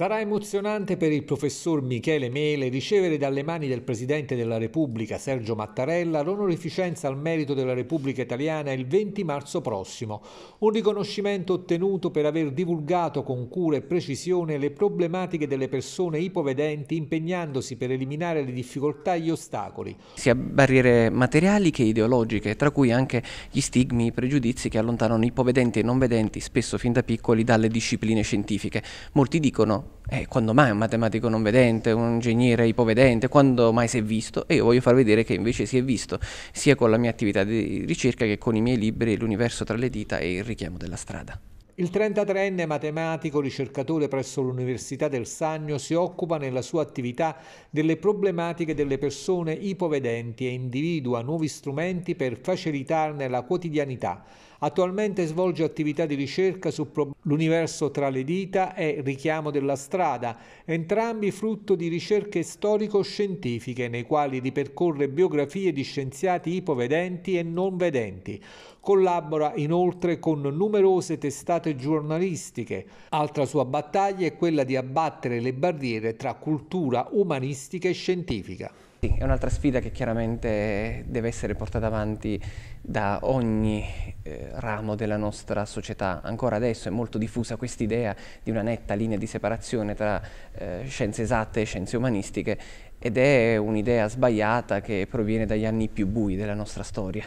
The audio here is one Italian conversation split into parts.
Sarà emozionante per il professor Michele Mele ricevere dalle mani del Presidente della Repubblica Sergio Mattarella l'onorificenza al merito della Repubblica Italiana il 20 marzo prossimo, un riconoscimento ottenuto per aver divulgato con cura e precisione le problematiche delle persone ipovedenti impegnandosi per eliminare le difficoltà e gli ostacoli. Sia barriere materiali che ideologiche, tra cui anche gli stigmi, i pregiudizi che allontanano ipovedenti e non vedenti, spesso fin da piccoli, dalle discipline scientifiche. Molti dicono eh, quando mai un matematico non vedente, un ingegnere ipovedente, quando mai si è visto? E io voglio far vedere che invece si è visto, sia con la mia attività di ricerca che con i miei libri, l'universo tra le dita e il richiamo della strada. Il 33enne matematico ricercatore presso l'Università del Sannio si occupa nella sua attività delle problematiche delle persone ipovedenti e individua nuovi strumenti per facilitarne la quotidianità Attualmente svolge attività di ricerca su l'universo tra le dita e richiamo della strada, entrambi frutto di ricerche storico-scientifiche nei quali ripercorre biografie di scienziati ipovedenti e non vedenti. Collabora inoltre con numerose testate giornalistiche. Altra sua battaglia è quella di abbattere le barriere tra cultura umanistica e scientifica. Sì, è un'altra sfida che chiaramente deve essere portata avanti da ogni eh, ramo della nostra società. Ancora adesso è molto diffusa questa idea di una netta linea di separazione tra eh, scienze esatte e scienze umanistiche ed è un'idea sbagliata che proviene dagli anni più bui della nostra storia.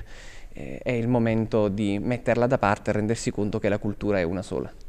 Eh, è il momento di metterla da parte e rendersi conto che la cultura è una sola.